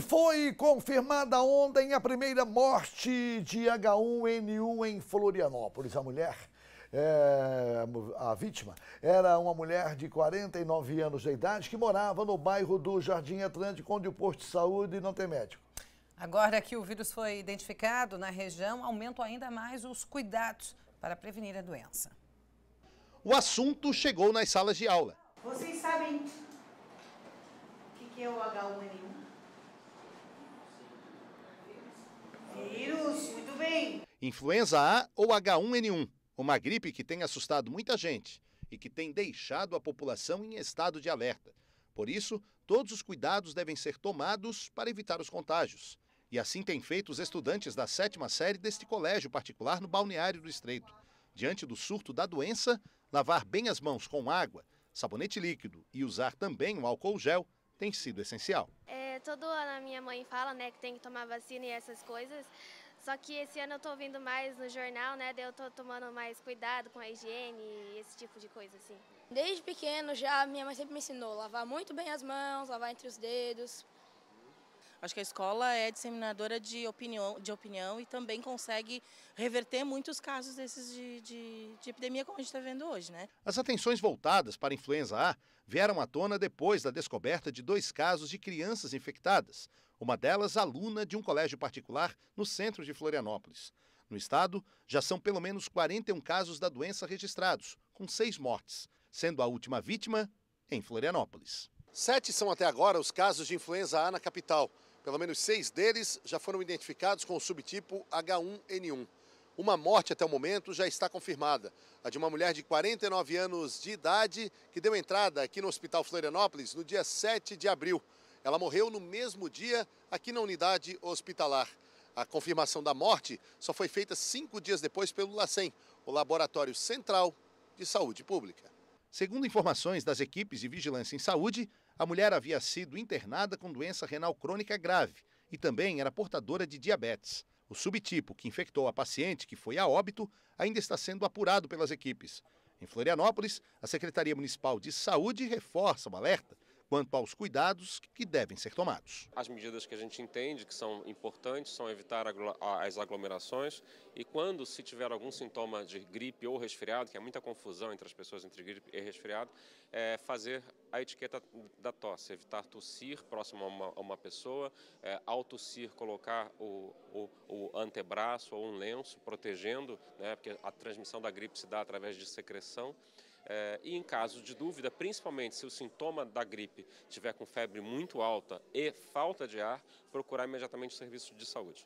Foi confirmada ontem a primeira morte de H1N1 em Florianópolis. A mulher, é, a vítima, era uma mulher de 49 anos de idade que morava no bairro do Jardim Atlântico, onde o posto de saúde não tem médico. Agora que o vírus foi identificado na região, aumentam ainda mais os cuidados para prevenir a doença. O assunto chegou nas salas de aula. Vocês sabem o que é o H1N1? Vírus, muito bem. Influenza A ou H1N1, uma gripe que tem assustado muita gente e que tem deixado a população em estado de alerta. Por isso, todos os cuidados devem ser tomados para evitar os contágios. E assim têm feito os estudantes da sétima série deste colégio particular no balneário do Estreito. Diante do surto da doença, lavar bem as mãos com água, sabonete líquido e usar também o álcool gel tem sido essencial. É todo ano a minha mãe fala, né, que tem que tomar vacina e essas coisas. Só que esse ano eu tô ouvindo mais no jornal, né? Daí eu tô tomando mais cuidado com a higiene e esse tipo de coisa, assim. Desde pequeno já minha mãe sempre me ensinou lavar muito bem as mãos, lavar entre os dedos, Acho que a escola é disseminadora de opinião, de opinião e também consegue reverter muitos casos desses de, de, de epidemia como a gente está vendo hoje. Né? As atenções voltadas para a influenza A vieram à tona depois da descoberta de dois casos de crianças infectadas, uma delas aluna de um colégio particular no centro de Florianópolis. No estado, já são pelo menos 41 casos da doença registrados, com seis mortes, sendo a última vítima em Florianópolis. Sete são até agora os casos de influenza A na capital. Pelo menos seis deles já foram identificados com o subtipo H1N1. Uma morte até o momento já está confirmada, a de uma mulher de 49 anos de idade que deu entrada aqui no Hospital Florianópolis no dia 7 de abril. Ela morreu no mesmo dia aqui na unidade hospitalar. A confirmação da morte só foi feita cinco dias depois pelo LACEN, o Laboratório Central de Saúde Pública. Segundo informações das equipes de vigilância em saúde, a mulher havia sido internada com doença renal crônica grave e também era portadora de diabetes. O subtipo que infectou a paciente, que foi a óbito, ainda está sendo apurado pelas equipes. Em Florianópolis, a Secretaria Municipal de Saúde reforça o alerta quanto aos cuidados que devem ser tomados. As medidas que a gente entende que são importantes são evitar as aglomerações e quando se tiver algum sintoma de gripe ou resfriado, que é muita confusão entre as pessoas entre gripe e resfriado, é fazer a etiqueta da tosse, evitar tossir próximo a uma, a uma pessoa, é, ao tossir colocar o, o, o, antebraço ou um lenço protegendo, né, porque a transmissão da gripe se dá através de secreção. É, e em caso de dúvida, principalmente se o sintoma da gripe tiver com febre muito alta e falta de ar, procurar imediatamente o serviço de saúde.